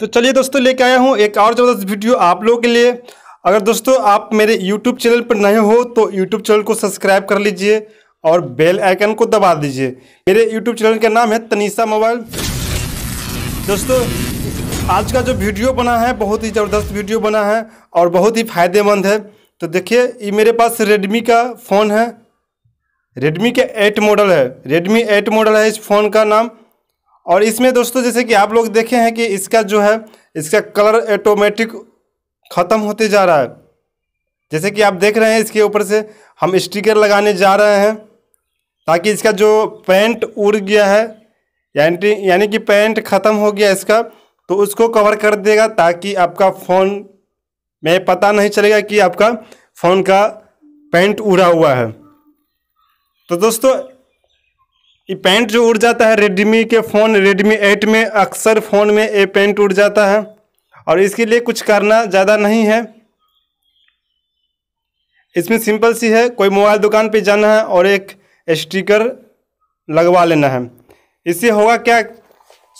तो चलिए दोस्तों लेके आया हूँ एक और ज़बरदस्त वीडियो आप लोगों के लिए अगर दोस्तों आप मेरे यूट्यूब चैनल पर नए हो तो यूट्यूब चैनल को सब्सक्राइब कर लीजिए और बेल आइकन को दबा दीजिए मेरे यूट्यूब चैनल का नाम है तनीसा मोबाइल दोस्तों आज का जो वीडियो बना है बहुत ही ज़बरदस्त वीडियो बना है और बहुत ही फ़ायदेमंद है तो देखिए ये मेरे पास रेडमी का फ़ोन है रेडमी के एट मॉडल है रेडमी एट मॉडल है इस फ़ोन का नाम और इसमें दोस्तों जैसे कि आप लोग देखे हैं कि इसका जो है इसका कलर ऑटोमेटिक ख़त्म होते जा रहा है जैसे कि आप देख रहे हैं इसके ऊपर से हम स्टिकर लगाने जा रहे हैं ताकि इसका जो पेंट उड़ गया है यानी यानी कि पेंट ख़त्म हो गया इसका तो उसको कवर कर देगा ताकि आपका फ़ोन में पता नहीं चलेगा कि आपका फ़ोन का पेंट उड़ा हुआ है तो दोस्तों ये पेंट जो उड़ जाता है रेडमी के फ़ोन रेडमी एट में अक्सर फ़ोन में ये पेंट उड़ जाता है और इसके लिए कुछ करना ज़्यादा नहीं है इसमें सिंपल सी है कोई मोबाइल दुकान पे जाना है और एक स्टिकर लगवा लेना है इससे होगा क्या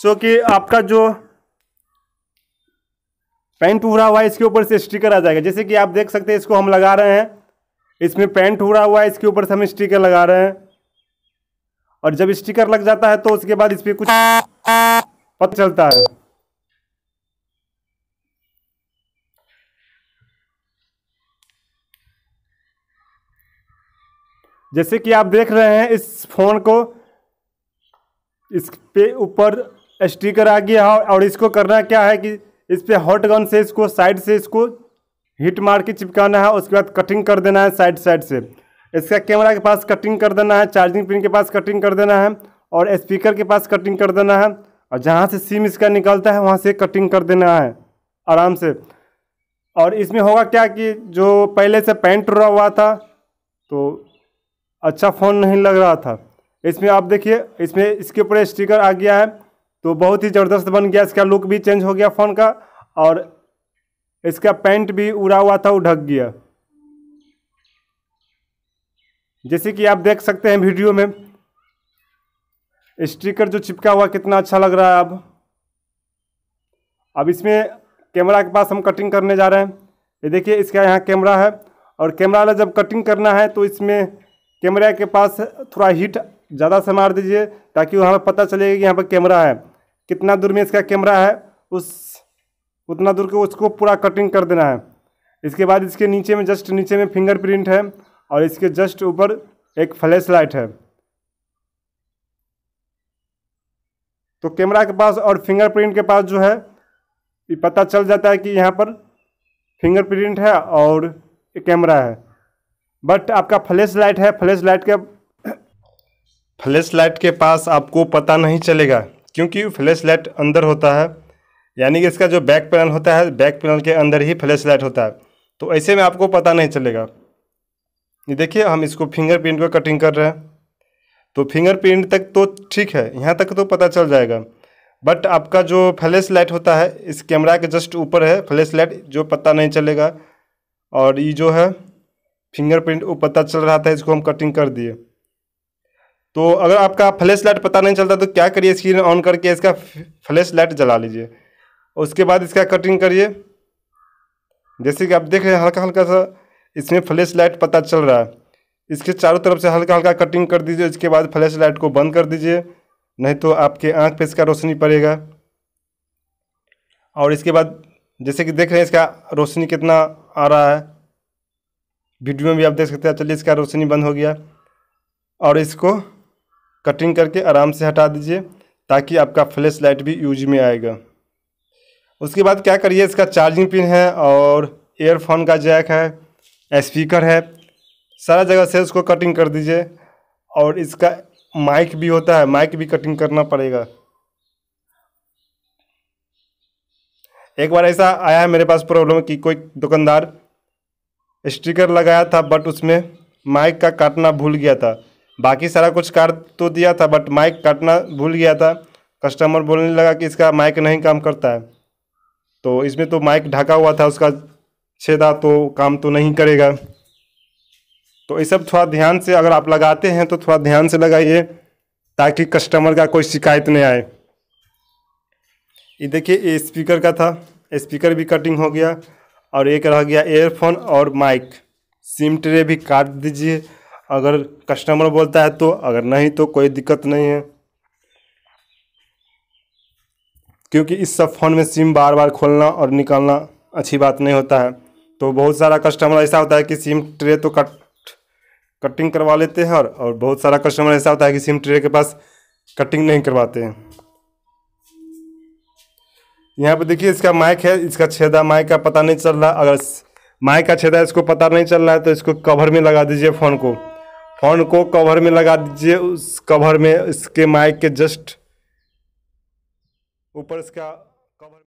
सो कि आपका जो पेंट उड़ा हुआ है इसके ऊपर से स्टिकर आ जाएगा जैसे कि आप देख सकते हैं इसको हम लगा रहे हैं इसमें पेंट उड़ा हुआ है इसके ऊपर से हम स्टिकर लगा रहे हैं और जब स्टिकर लग जाता है तो उसके बाद इस पर कुछ पता चलता है जैसे कि आप देख रहे हैं इस फोन को इस पे ऊपर स्टिकर आ गया है और इसको करना क्या है कि इस पे हॉट गन से इसको साइड से इसको हिट मार के चिपकाना है उसके बाद कटिंग कर देना है साइड साइड से इसका कैमरा के पास कटिंग कर देना है चार्जिंग पिन के पास कटिंग कर देना है और स्पीकर के पास कटिंग कर देना है और जहाँ से सिम इसका निकलता है वहाँ से कटिंग कर देना है आराम से और इसमें होगा क्या कि जो पहले से पैंट रहा हुआ था तो अच्छा फ़ोन नहीं लग रहा था इसमें आप देखिए इसमें इसके ऊपर स्टिकर आ गया है तो बहुत ही ज़बरदस्त बन गया इसका लुक भी चेंज हो गया फ़ोन का और इसका पैंट भी उड़ा हुआ था वो ढक गया जैसे कि आप देख सकते हैं वीडियो में स्टिकर जो चिपका हुआ कितना अच्छा लग रहा है अब अब इसमें कैमरा के पास हम कटिंग करने जा रहे हैं ये देखिए इसका यहाँ कैमरा है और कैमरा वाला जब कटिंग करना है तो इसमें कैमरा के पास थोड़ा हीट ज़्यादा से मार दीजिए ताकि वहाँ पर पता चलेगा कि यहाँ पर कैमरा है कितना दूर में इसका कैमरा है उस उतना दूर के उसको पूरा कटिंग कर देना है इसके बाद इसके नीचे में जस्ट नीचे में फिंगरप्रिंट है और इसके जस्ट ऊपर एक फ्लैश लाइट है तो कैमरा के पास और फिंगरप्रिंट के पास जो है ये पता चल जाता है कि यहाँ पर फिंगरप्रिंट है और कैमरा है बट आपका फ्लैश लाइट है फ्लैश लाइट के फ्लैश लाइट के पास आपको पता नहीं चलेगा क्योंकि फ्लैश लाइट अंदर होता है यानी कि इसका जो बैक पैनल होता है बैक पैनल के अंदर ही फ्लैश लाइट होता है तो ऐसे में आपको पता नहीं चलेगा ये देखिए हम इसको फिंगरप्रिंट का कटिंग कर रहे हैं तो फिंगरप्रिंट तक तो ठीक है यहाँ तक तो पता चल जाएगा बट आपका जो फ्लैश लाइट होता है इस कैमरा के जस्ट ऊपर है फ्लैश लाइट जो पता नहीं चलेगा और ये जो है फिंगरप्रिंट वो पता चल रहा था इसको हम कटिंग कर दिए तो अगर आपका फ्लैश लाइट पता नहीं चलता तो क्या करिए स्क्रीन ऑन करके इसका फ्लैश लाइट जला लीजिए उसके बाद इसका कटिंग करिए जैसे कि आप देख रहे हैं हल्का हल्का सा इसमें फ्लैश लाइट पता चल रहा है इसके चारों तरफ से हल्का हल्का कटिंग कर दीजिए इसके बाद फ्लैश लाइट को बंद कर दीजिए नहीं तो आपके आँख पे इसका रोशनी पड़ेगा और इसके बाद जैसे कि देख रहे हैं इसका रोशनी कितना आ रहा है वीडियो में भी आप देख सकते हैं चलिए इसका रोशनी बंद हो गया और इसको कटिंग करके आराम से हटा दीजिए ताकि आपका फ्लैश लाइट भी यूज में आएगा उसके बाद क्या करिए इसका चार्जिंग पिन है और एयरफोन का जैक है स्पीकर है सारा जगह से उसको कटिंग कर दीजिए और इसका माइक भी होता है माइक भी कटिंग करना पड़ेगा एक बार ऐसा आया है मेरे पास प्रॉब्लम कि कोई दुकानदार स्टिकर लगाया था बट उसमें माइक का काटना भूल गया था बाकी सारा कुछ काट तो दिया था बट माइक काटना भूल गया था कस्टमर बोलने लगा कि इसका माइक नहीं काम करता है तो इसमें तो माइक ढका हुआ था उसका छेदा तो काम तो नहीं करेगा तो ये सब थोड़ा ध्यान से अगर आप लगाते हैं तो थोड़ा ध्यान से लगाइए ताकि कस्टमर का कोई शिकायत नहीं आए ये देखिए स्पीकर का था स्पीकर भी कटिंग हो गया और एक रह गया एयरफोन और माइक सिम ट्रे भी काट दीजिए अगर कस्टमर बोलता है तो अगर नहीं तो कोई दिक्कत नहीं है क्योंकि इस सब फ़ोन में सिम बार बार खोलना और निकालना अच्छी बात नहीं होता है तो बहुत सारा कस्टमर ऐसा होता है कि सिम ट्रे तो कट कटिंग करवा लेते हैं और और बहुत सारा कस्टमर ऐसा होता है कि सिम ट्रे के पास कटिंग नहीं करवाते हैं यहाँ पर देखिए इसका माइक है इसका छेदा माइक का पता नहीं चल रहा अगर माइक का छेदा इसको पता नहीं चल रहा है तो इसको कवर में लगा दीजिए फ़ोन को फ़ोन को कवर में लगा दीजिए उस कवर में इसके माइक के जस्ट ऊपर इसका